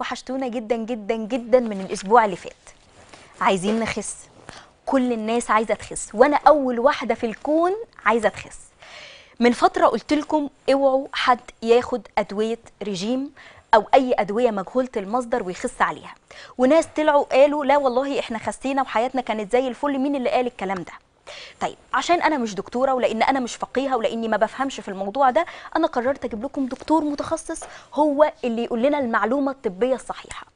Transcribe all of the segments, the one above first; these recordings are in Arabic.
وحشتونا جدا جدا جدا من الاسبوع اللي فات عايزين نخس كل الناس عايزه تخس وانا اول واحده في الكون عايزه تخس من فتره قلت لكم اوعوا حد ياخد ادويه رجيم او اي ادويه مجهوله المصدر ويخس عليها وناس طلعوا قالوا لا والله احنا خسينا وحياتنا كانت زي الفل مين اللي قال الكلام ده طيب عشان انا مش دكتوره ولان انا مش فقيهه ولاني ما بفهمش في الموضوع ده انا قررت اجيب لكم دكتور متخصص هو اللي يقول لنا المعلومه الطبيه الصحيحه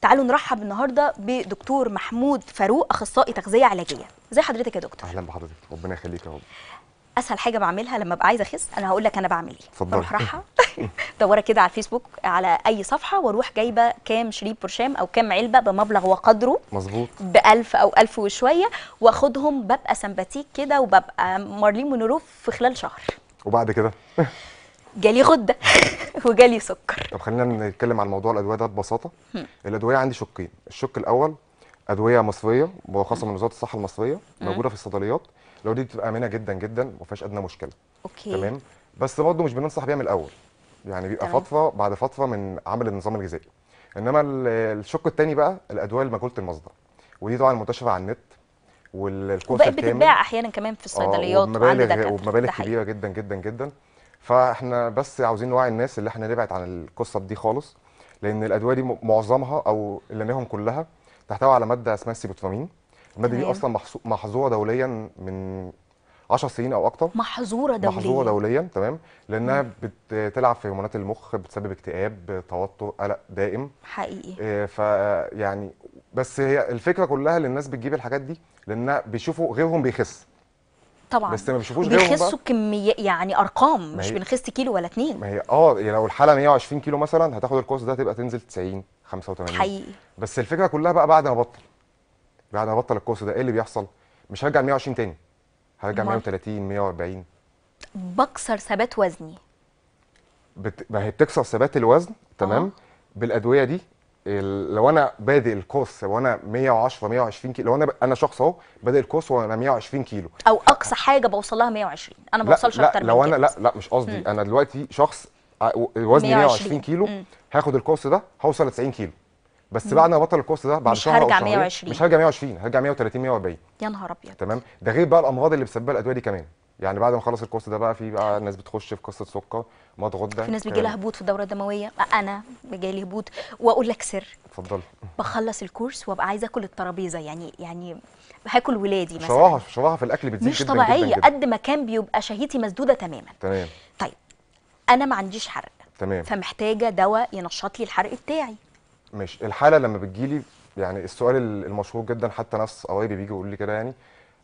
تعالوا نرحب النهارده بدكتور محمود فاروق اخصائي تغذيه علاجيه ازي حضرتك يا دكتور اهلا بحضرتك ربنا يخليك يا رب اسهل حاجه بعملها لما ابقى عايزه اخس انا هقول لك انا بعمل ايه بروح راحه دوره كده على الفيسبوك على اي صفحه واروح جايبه كام شريط برشام او كام علبه بمبلغ وقدره مظبوط ب 1000 او 1000 وشويه واخدهم ببقى سمباتيك كده وببقى مارلين مونرو في خلال شهر وبعد كده جالي غده وجالي سكر طب خلينا نتكلم عن موضوع الادويه ده ببساطه الادويه عندي شقين الشق الاول ادويه مصريه وخاصه من وزاره الصحه المصريه موجوده في الصيدليات لو دي بتبقى امنه جدا جدا وما فيهاش ادنى مشكله اوكي تمام بس برضه مش بننصح بيها من الاول يعني بيبقى فتره بعد فتره من عمل النظام الغذائي انما الشق الثاني بقى الادويه المجهوله المصدر ودي طبعا منتشره على النت والكورس بتتباع احيانا كمان في آه، الصيدليات وبمبالغ وبمبالغ كبيره جدا جدا جدا فاحنا بس عاوزين نوعي الناس اللي احنا نبعد عن القصه دي خالص لان الادويه دي معظمها او اللي منهم كلها تحتوي على ماده اسمها السيبوترامين الماده دي اصلا محظوره دوليا من 10 سنين او اكتر محظوره دوليا محظوره دوليا تمام لانها مم. بتلعب في هرمونات المخ بتسبب اكتئاب توتر قلق دائم حقيقي آه يعني بس هي الفكره كلها للناس الناس بتجيب الحاجات دي لانها بيشوفوا غيرهم بيخس طبعا بس ما بيشوفوش غيرهم بيخسوا كميه يعني ارقام مش بنخس كيلو ولا اتنين ما هي اه يعني لو الحاله 120 كيلو مثلا هتاخد الكورس ده تبقى تنزل 90 85 حقيقي بس الفكره كلها بقى بعد ما بطل بعد ما ابطل الكورس ده ايه اللي بيحصل؟ مش هرجع 120 تاني هرجع 130 140 بكسر ثبات وزني بت... ما هي بتكسر ثبات الوزن تمام أوه. بالادويه دي ال... لو انا بادئ الكورس وانا 110 120 كيلو لو انا ب... انا شخص اهو بادئ الكورس وانا 120 كيلو او اقصى حاجه بوصل لها 120 انا ما بوصلش اكتر لا لو انا لا لا مش قصدي انا دلوقتي شخص وزني 120, 120 كيلو مم. هاخد الكورس ده هوصل 90 كيلو بس بعد ما بطل الكورس ده بعد مش شهر هرجع 120 مش هرجع 120 هرجع 130 140 يا نهار ابيض تمام ده غير بقى الامراض اللي بتسببها الادويه دي كمان يعني بعد ما اخلص الكورس ده بقى في بقى ناس بتخش في قصه سكر مضغوط غده في ناس بيجي لها آه. هبوط في الدوره الدمويه انا لي هبوط واقول لك سر اتفضلي بخلص الكورس وابقى عايزه اكل الترابيزه يعني يعني هاكل ولادي مثلا شراهه شراهه في الاكل بتزيد مش طبيعيه قد ما كان بيبقى شهيتي مسدوده تماما تمام طيب انا ما عنديش حرق تمام فمحتاجه دواء ينشط لي الحرق بتاعي ماشي الحاله لما بتجيلي يعني السؤال المشهور جدا حتى ناس قرايبي بيجي يقولوا لي كده يعني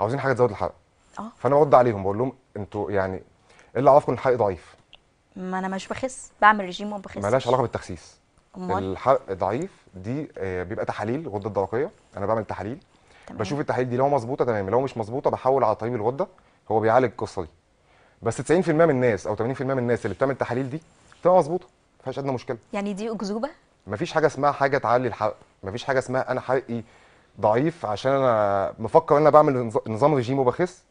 عاوزين حاجه تزود الحرق اه فانا برد عليهم بقول لهم انتوا يعني ايه اللي عرفكم ان الحرق ضعيف ما انا مش بخس بعمل رجيم وما بخسش مالهاش علاقه بالتخسيس أمال؟ الحرق ضعيف دي آه، بيبقى تحاليل غده الدرقيه انا بعمل تحاليل تمام. بشوف التحاليل دي لو مظبوطه تمام لو مش مظبوطه بحول على طبيب الغده هو بيعالج القصه دي بس 90% من الناس او 80% من الناس اللي بتعمل التحاليل دي بتبقى مظبوطه ما فيهاش ادنى مشكله يعني دي اكذوبه مفيش حاجه اسمها حاجه تعلي الحق مفيش حاجه اسمها انا حقي ضعيف عشان انا مفكر ان انا بعمل نظام رجيم وبخس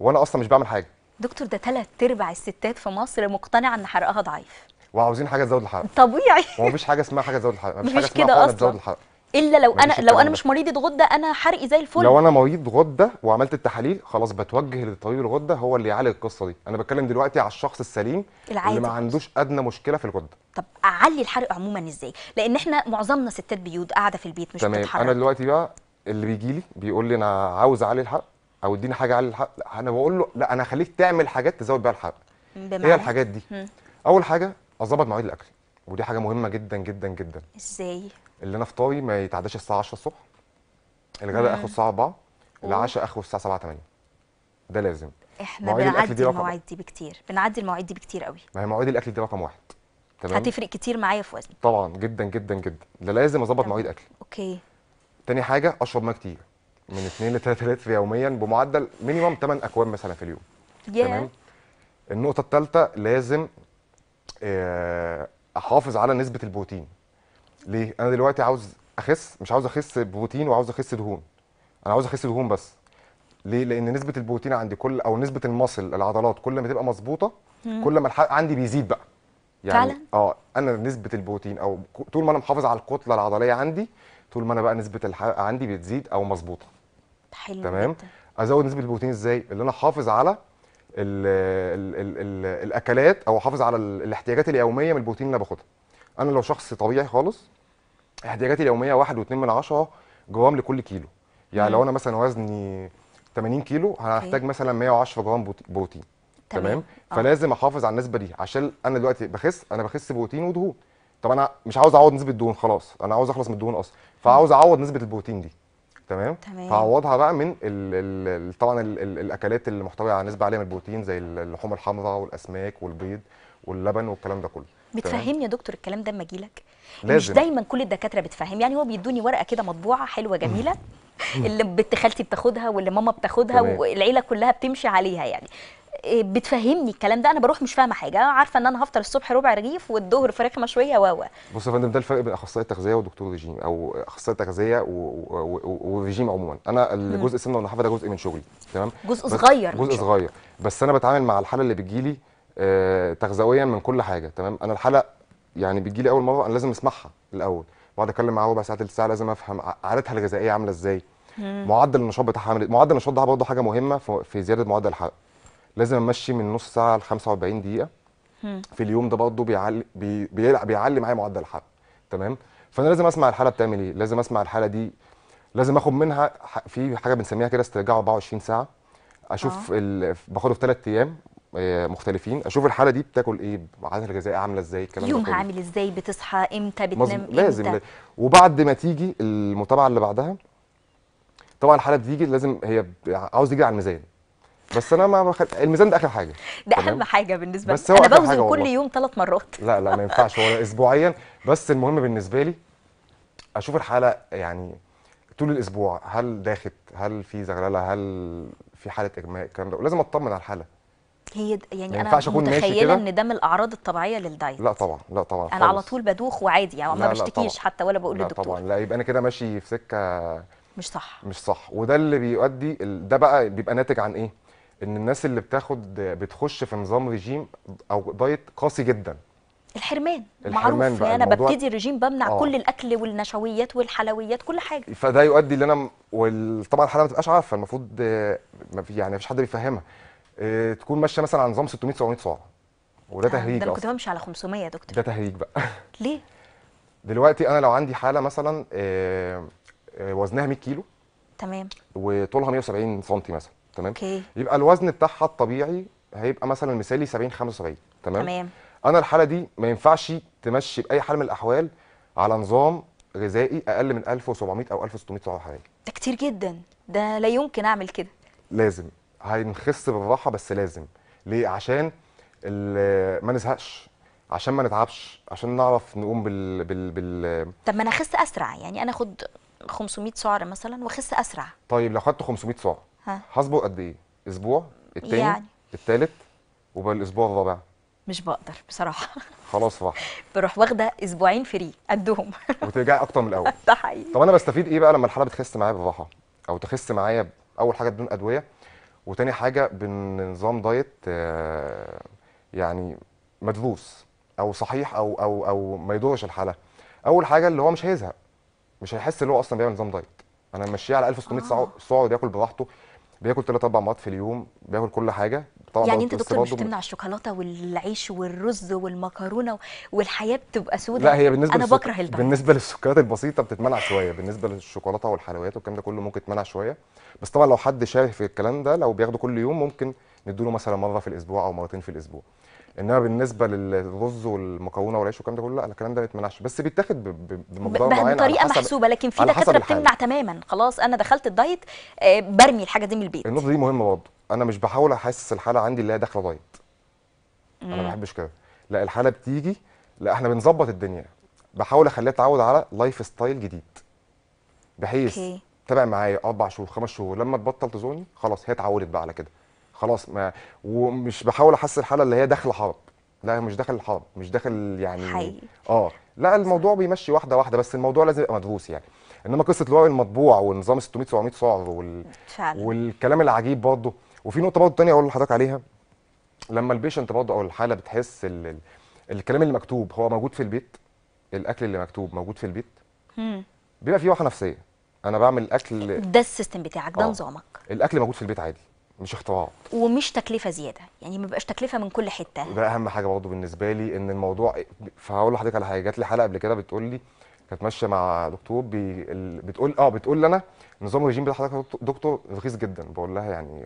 وانا اصلا مش بعمل حاجه دكتور ده ثلاث ارباع الستات في مصر مقتنعه ان حرقها ضعيف وعاوزين حاجه تزود الحرق طبيعي ومفيش حاجه اسمها حاجه تزود الحرق مفيش, مفيش حاجه اسمها كده اصلا تزود الحرق الا لو انا لو انا مش مريضه غده انا حرقي زي الفل لو انا مريض غده وعملت التحاليل خلاص بتوجه لطبيب الغده هو اللي يعالج القصه دي انا بتكلم دلوقتي على الشخص السليم العادي. اللي ما عندوش ادنى مشكله في الغده طب اعلي الحرق عموما ازاي لان احنا معظمنا ستات بيوت قاعده في البيت مش تمام. بتتحرك انا دلوقتي بقى اللي بيجي لي بيقول لي انا عاوز اعلي الحرق او اديني حاجه اعلي الحرق انا بقول له لا انا هخليك تعمل حاجات تزود بيها الحرق إيه بمعنى. هي الحاجات دي م. اول حاجه اظبط مواعيد الاكل ودي حاجه مهمه جدا جدا جدا ازاي اللي انا فطاري ما يتعداش الساعه 10 الصبح الغداء اخره الساعه 4 العشاء اخره الساعه 7 8 ده لازم احنا بنعدي المواعيد دي بكتير بنعدي المواعيد دي بكتير قوي ما هي مواعيد الاكل دي رقم واحد تمام هتفرق كتير معايا في وزني طبعا جدا جدا جدا ده لازم اظبط مواعيد اكل اوكي تاني حاجه اشرب ماء كتير من 2 ل 3 لتر يوميا بمعدل مينيمم 8 اكواب مثلا في اليوم yeah. تمام النقطه الثالثه لازم آه، احافظ على نسبه البروتين ليه انا دلوقتي عاوز اخس مش عاوز اخس بروتين وعاوز اخس دهون انا عاوز اخس دهون بس ليه لان نسبه البروتين عندي كل او نسبه المصل العضلات كل ما تبقى مظبوطه كل ما الحرق عندي بيزيد بقى يعني اه انا نسبه البروتين او طول ما انا محافظ على الكتله العضليه عندي طول ما انا بقى نسبه الحرق عندي بتزيد او مظبوطه حلو تمام جدا. ازود نسبه البروتين ازاي اللي انا احافظ على الـ الـ ال ال الاكلات او احافظ على الاحتياجات اليوميه من البروتين اللي انا باخدها انا لو شخص طبيعي خالص احتياجاتي اليوميه 1.2 من عشره جرام لكل كيلو يعني مم. لو انا مثلا وزني 80 كيلو هحتاج أيوه. مثلا 110 جرام بروتين تمام, تمام؟ آه. فلازم احافظ على النسبه دي عشان انا دلوقتي بخس انا بخس بروتين ودهون طب انا مش عاوز اعوض نسبه الدهون خلاص انا عاوز اخلص من الدهون اصلا فعاوز اعوض نسبه البروتين دي تمام, تمام. فعوضها بقى من الـ الـ طبعا الـ الـ الاكلات اللي محتويه على نسبه عاليه من البروتين زي اللحوم الحمراء والاسماك والبيض واللبن والكلام ده كله بتفهمني يا دكتور الكلام ده لما اجي لك مش دايما كل الدكاتره بتفهم يعني هو بيدوني ورقه كده مطبوعه حلوه جميله اللي بنت خالتي بتاخدها واللي ماما بتاخدها والعيله كلها بتمشي عليها يعني إيه، بتفهمني الكلام ده انا بروح مش فاهمه حاجه عارفه ان انا هفطر الصبح ربع رغيف والظهر فراخ مشويه و و بص يا فندم ده الفرق بين اخصائي التغذيه ودكتور ريجيم او اخصائي التغذيه و... عموما انا الجزء السمنه والنحافه ده جزء من شغلي تمام جزء صغير جزء صغير بس انا بتعامل مع الحاله اللي بتجيلي آه، تغذويا من كل حاجه تمام انا الحلقه يعني بتجي لي اول مره انا لازم اسمعها الاول واقعد اتكلم معاه ربع ساعه ثلث ساعه لازم افهم عاداتها الغذائيه عامله ازاي معدل النشاط بتاعها عامل إيه؟ معدل النشاط ده برضه حاجه مهمه في زياده معدل الحرق لازم امشي من نص ساعه ل 45 دقيقه في اليوم ده برضه بيعلي بي... بيعلي معايا معدل الحرق تمام فانا لازم اسمع الحلقه بتعمل ايه لازم اسمع الحلقه دي لازم اخد منها في حاجه بنسميها كده استرجاع 24 ساعه اشوف آه. ال... باخده في ثلاث ايام آه، مختلفين اشوف الحاله دي بتاكل ايه عادتها الغذائيه عامله ازاي الكلام ده يومها عامل ازاي بتصحى امتى بتنام مزم... امتى لازم وبعد ما تيجي المتابعه اللي بعدها طبعا الحاله بتيجي لازم هي عاوز تيجي على الميزان بس انا ما بخل... الميزان ده اخر حاجه ده اهم حاجه بالنسبه لي انا بوزن كل والله. يوم ثلاث مرات لا لا ما ينفعش هو اسبوعيا بس المهم بالنسبه لي اشوف الحاله يعني طول الاسبوع هل داخت هل في زغلله هل في حاله اجماع الكلام ده ولازم اطمن على الحاله هي يعني انا متخيله ان ده من الاعراض الطبيعيه للدايت لا طبعا لا طبعا انا خالص. على طول بدوخ وعادي يعني ما بشتكيش حتى ولا بقول للدكتور طبعا لا يبقى انا كده ماشي في سكه مش صح مش صح وده اللي بيؤدي ده بقى بيبقى ناتج عن ايه ان الناس اللي بتاخد بتخش في نظام ريجيم او دايت قاسي جدا الحرمان, الحرمان معروف بقى يعني انا ببتدي الريجيم بمنع آه. كل الاكل والنشويات والحلويات كل حاجه فده يؤدي ان انا وطبعا الحاله ما تبقاش عارفه المفروض ما يعني مفيش حد بيفهمها آه، تكون ماشيه مثلا على نظام 600 700 سعره وده آه، تهريج ده انا كنت بمشي على 500 يا دكتور ده تهريج بقى ليه دلوقتي انا لو عندي حاله مثلا آه، وزنها 100 كيلو تمام وطولها 170 سم مثلا تمام اوكي يبقى الوزن بتاعها الطبيعي هيبقى مثلا مثالي 70 75 تمام تمام انا الحاله دي ما ينفعش تمشي باي حال من الاحوال على نظام غذائي اقل من 1700 او 1600 سعره حراريه ده كتير جدا ده لا يمكن اعمل كده لازم هنخس بالراحه بس لازم ليه عشان ما نزهقش عشان ما نتعبش عشان نعرف نقوم بال بال بال طب ما انا اخس اسرع يعني انا اخد 500 سعر مثلا واخس اسرع طيب لو خدت 500 سعر هصبر قد ايه اسبوع الثاني يعني. الثالث وبالاسبوع الرابع مش بقدر بصراحه خلاص راح بروح واخده اسبوعين فري قدهم وترجعي اكتر من الاول ده حقيقي طب انا بستفيد ايه بقى لما الحاله بتخس معايا بالراحه او تخس معايا اول حاجه بدون ادويه وتاني حاجه بنظام دايت آه، يعني مدروس او صحيح او او او ما يدورش الحاله اول حاجه اللي هو مش هيزهق مش هيحس ان هو اصلا بيعمل نظام دايت انا ماشيه على 1600 سعر آه. بياكل براحته بياكل ثلاث اربع مرات في اليوم بياكل كل حاجه طبعا يعني انت دكتور مش بتمنع الشوكولاته والعيش والرز والمكرونه والحياه بتبقى سودة لا هي بالنسبه انا للسك... بكره الدايت بالنسبه للسكريات البسيطه بتتمنع شويه بالنسبه للشوكولاته والحلويات والكلام ده كله ممكن تتمنع شويه بس طبعا لو حد شاره في الكلام ده لو بياخده كل يوم ممكن نديله مثلا مره في الاسبوع او مرتين في الاسبوع انما بالنسبه للرز والمكرونه والعيش والكلام ده كله لا الكلام ده ما يتمنعش بس بيتاخد بمقدار معين بطريقه محسوبه لكن في دكاتره بتمنع تماما خلاص انا دخلت الدايت آه، برمي الحاجه دي من البيت النقطه دي مهمه برضه انا مش بحاول احسس الحاله عندي اللي هي داخله دايت انا ما بحبش كده لا الحاله بتيجي لا احنا بنظبط الدنيا بحاول اخليها تعود على لايف ستايل جديد بحيث okay. تابع معايا اربع شهور خمس شهور لما تبطل تزورني خلاص هي اتعودت بقى على كده خلاص ما ومش بحاول احس الحاله اللي هي داخله حرب لا هي مش داخل الحرب مش داخل يعني حقيقي اه لا الموضوع بيمشي واحده واحده بس الموضوع لازم يبقى مدروس يعني انما قصه الورق المطبوع والنظام 600 700 سعر وال... والكلام العجيب برضه وفي نقطه برضه ثانيه اقول لحضرتك عليها لما البيشنت برضه او الحاله بتحس ال... الكلام اللي مكتوب هو موجود في البيت الاكل اللي مكتوب موجود في البيت بيبقى في راحه نفسيه انا بعمل اكل ده السيستم بتاعك ده آه. نظامك الاكل موجود في البيت عادي مش اختراعات ومش تكلفه زياده يعني ما بقاش تكلفه من كل حته ده اهم حاجه برضه بالنسبه لي ان الموضوع فهقول لحضرتك على حاجه جات لي حلقه قبل كده بتقول لي كانت ماشيه مع دكتور بي... بتقول اه بتقول لنا نظام الرجيم بتاع حضرتك دكتور رخيص جدا بقول لها يعني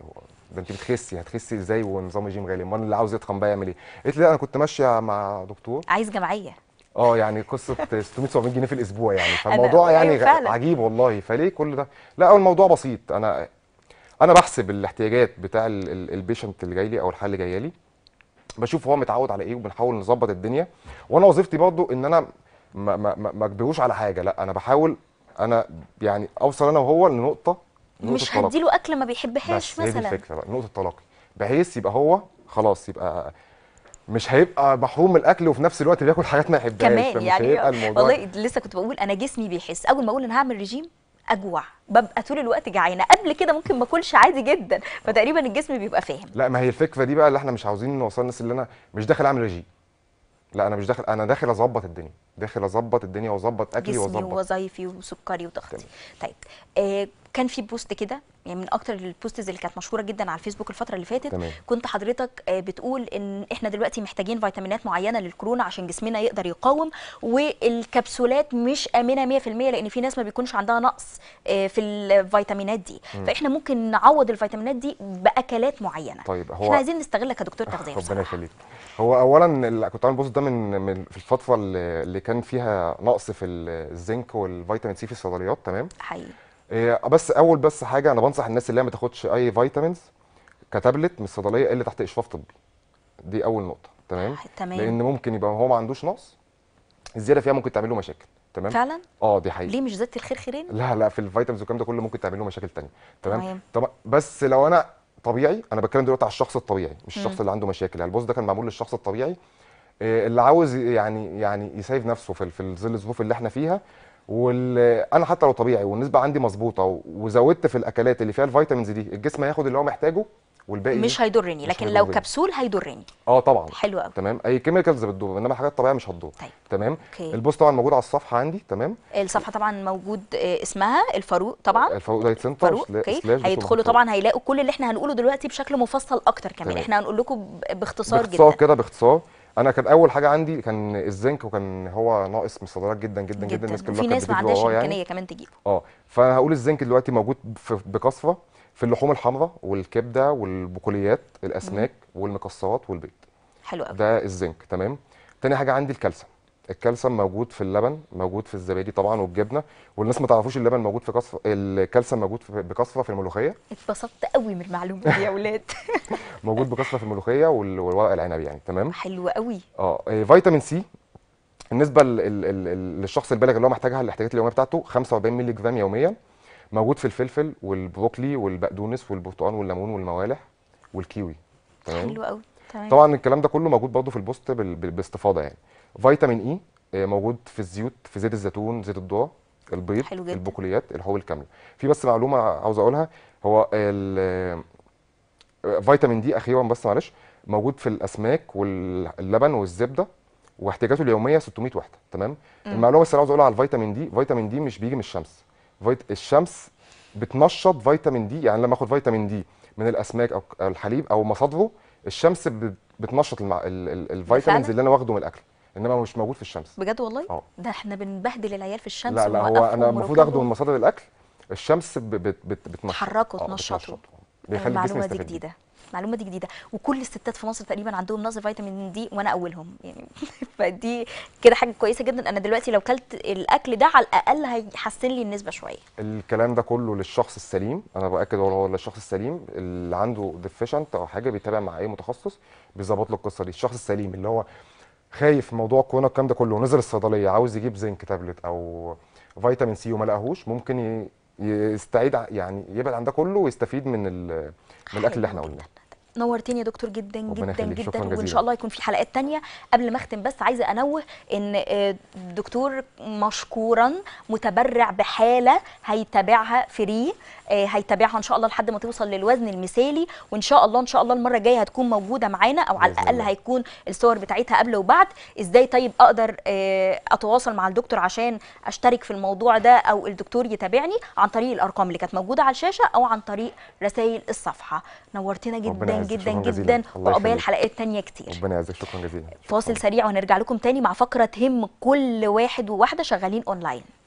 ده انت بتخسي هتخسي ازاي ونظام الرجيم غالي امال اللي عاوز يتخن بقى يعمل ايه؟ قالت لي لا انا كنت ماشيه مع دكتور عايز جمعيه اه يعني قصه 600 700 جنيه في الاسبوع يعني فالموضوع أيوة، يعني فعلا. عجيب والله فليه كل ده؟ لا هو الموضوع بسيط انا انا بحسب الاحتياجات بتاع البيشنت اللي جاي لي او الحاله اللي جايه لي بشوف هو متعود على ايه وبنحاول نظبط الدنيا وانا وظيفتي برضو ان انا ما ما ما ما اجبروش على حاجه لا انا بحاول انا يعني اوصل انا وهو لنقطه, مش هديله اكل ما بيحبهاش مثلا هي الفكره بقى نقطه تلاقي بحيث يبقى هو خلاص يبقى مش هيبقى محروم من الاكل وفي نفس الوقت بياكل حاجات ما يحبهاش كمان يعني والله لسه كنت بقول انا جسمي بيحس اول ما اقول انا هعمل ريجيم اجوع ببقى طول الوقت جعانه قبل كده ممكن ما اكلش عادي جدا فتقريبا الجسم بيبقى فاهم لا ما هي الفكره دي بقى اللي احنا مش عاوزين نوصل الناس اللي انا مش داخل اعمل ريجيم لا انا مش داخل انا داخل اظبط الدنيا داخل اظبط الدنيا واظبط اكلي واظبط جسمي وظيفي وسكري وضغطي طيب آه كان في بوست كده يعني من اكتر البوستز اللي كانت مشهوره جدا على الفيسبوك الفتره اللي فاتت تمام. كنت حضرتك آه، بتقول ان احنا دلوقتي محتاجين فيتامينات معينه للكورونا عشان جسمنا يقدر يقاوم والكبسولات مش امنه 100% لان في ناس ما بيكونش عندها نقص آه، في الفيتامينات دي م. فاحنا ممكن نعوض الفيتامينات دي باكلات معينه طيب هو احنا عايزين نستغلك دكتور تغذيه آه، ربنا يخليك هو اولا كنت عامل بوست ده من, من في الفتره اللي كان فيها نقص في الزنك والفيتامين سي في الصيدليات تمام حقيقي آه، بس اول بس حاجه انا بنصح الناس اللي هي ما تاخدش اي فيتامينز كتابلت من الصيدليه الا تحت اشراف طبي دي اول نقطه تمام تمام لان ممكن يبقى هو ما عندوش نقص الزياده فيها ممكن تعمل له مشاكل تمام فعلا اه دي حقيقه ليه مش زادت الخير خيرين لا لا في الفيتامينز والكلام ده كله ممكن تعمل له مشاكل ثانيه تمام طب بس لو انا طبيعي انا بتكلم دلوقتي على الشخص الطبيعي مش الشخص اللي عنده مشاكل يعني البوز ده كان معمول للشخص الطبيعي آه، اللي عاوز يعني يعني يسايف نفسه في في ظل الظروف اللي احنا فيها وانا حتى لو طبيعي والنسبه عندي مظبوطه وزودت في الاكلات اللي فيها الفيتامينز دي الجسم هياخد اللي هو محتاجه والباقي مش هيضرني لكن هيدرني. لو كبسول هيضرني اه طبعا حلو قوي تمام اي كيميكالز بتضر انما حاجات طبيعيه مش هتضر طيب. تمام أوكي. البوست طبعا موجود على الصفحه عندي تمام الصفحه طبعا موجود آه، اسمها الفاروق طبعا الفاروق دايت سنتر هيدخلوا طبعا هيلاقوا كل اللي احنا هنقوله دلوقتي بشكل مفصل اكتر كمان تمام. احنا هنقول لكم باختصار, باختصار جدا باختصار كده باختصار انا كان اول حاجه عندي كان الزنك وكان هو ناقص من الصادرات جدا جدا جدا, الناس كلها في ناس ما عندهاش يعني. امكانيه يعني. كمان تجيبه اه فانا هقول الزنك دلوقتي موجود بكثره في اللحوم الحمراء والكبده والبقوليات الاسماك والمكسرات والبيض حلو قوي ده الزنك تمام تاني حاجه عندي الكالسيوم الكالسيوم موجود في اللبن موجود في الزبادي طبعا والجبنه والناس ما تعرفوش اللبن موجود في كصف الكالسيوم موجود في... بكثره في الملوخيه اتبسطت قوي من المعلومه دي يا اولاد موجود بكثره في الملوخيه والورق العنب يعني تمام حلو قوي اه إيه، فيتامين سي بالنسبه للشخص البالغ اللي هو محتاجها الاحتياجات اليوميه بتاعته 45 مللي جرام يوميا موجود في الفلفل والبروكلي والبقدونس والبرتقال والليمون والموالح والكيوي تمام حلو قوي تمام طبعا الكلام ده كله موجود برضه في البوست باستفاضه يعني فيتامين e، اي آه، موجود في الزيوت في زيت الزيتون زيت الضوء البيض حلو جدا. البقوليات الحبوب الكامله في بس معلومه عاوز اقولها هو آه، فيتامين دي اخيرا بس معلش موجود في الاسماك واللبن والزبده واحتياجاته اليوميه 600 وحده تمام م. المعلومه بس اللي عاوز اقولها على الفيتامين دي فيتامين دي مش بيجي من الشمس فيت... الشمس بتنشط فيتامين دي يعني لما اخد فيتامين دي من الاسماك او الحليب او مصادره الشمس بتنشط الفيتامينز اللي انا واخده من الاكل انما مش موجود في الشمس بجد والله أوه. ده احنا بنبهدل العيال في الشمس لا لا هو انا المفروض اخده من مصادر الاكل الشمس بتنشطه تحركه آه، تنشطه آه، بيخلي يعني الجسم يستفيد جديده المعلومه دي جديده وكل الستات في مصر تقريبا عندهم نظر فيتامين دي وانا اولهم يعني فدي كده حاجه كويسه جدا انا دلوقتي لو كلت الاكل ده على الاقل هيحسن لي النسبه شويه الكلام ده كله للشخص السليم انا باكد هو للشخص السليم اللي عنده ديفيشنت او حاجه بيتابع مع اي متخصص بيظبط له القصه دي الشخص السليم اللي هو خايف من موضوع الكورونا والكلام ده كله نزل الصيدليه عاوز يجيب زنك تابلت او فيتامين سي وما لقاهوش ممكن يستعيد يعني يبعد عن ده كله ويستفيد من من الاكل اللي احنا قلناه نورتني يا دكتور جدا جدا جدا وان شاء الله يكون في حلقات تانية قبل ما اختم بس عايزه انوه ان الدكتور آه، مشكورا متبرع بحاله هيتابعها فري آه، هيتابعها ان شاء الله لحد ما توصل للوزن المثالي وان شاء الله ان شاء الله المره الجايه هتكون موجوده معانا او على الاقل هيكون الصور بتاعتها قبل وبعد ازاي طيب اقدر آه، اتواصل مع الدكتور عشان اشترك في الموضوع ده او الدكتور يتابعني عن طريق الارقام اللي كانت موجوده على الشاشه او عن طريق رسائل الصفحه نورتنا جدا جدا جدا وقبل حلقات تانية كتير ربنا يعزك شكرا جزيلا فاصل سريع ونرجع لكم تاني مع فقره تهم كل واحد وواحده شغالين اونلاين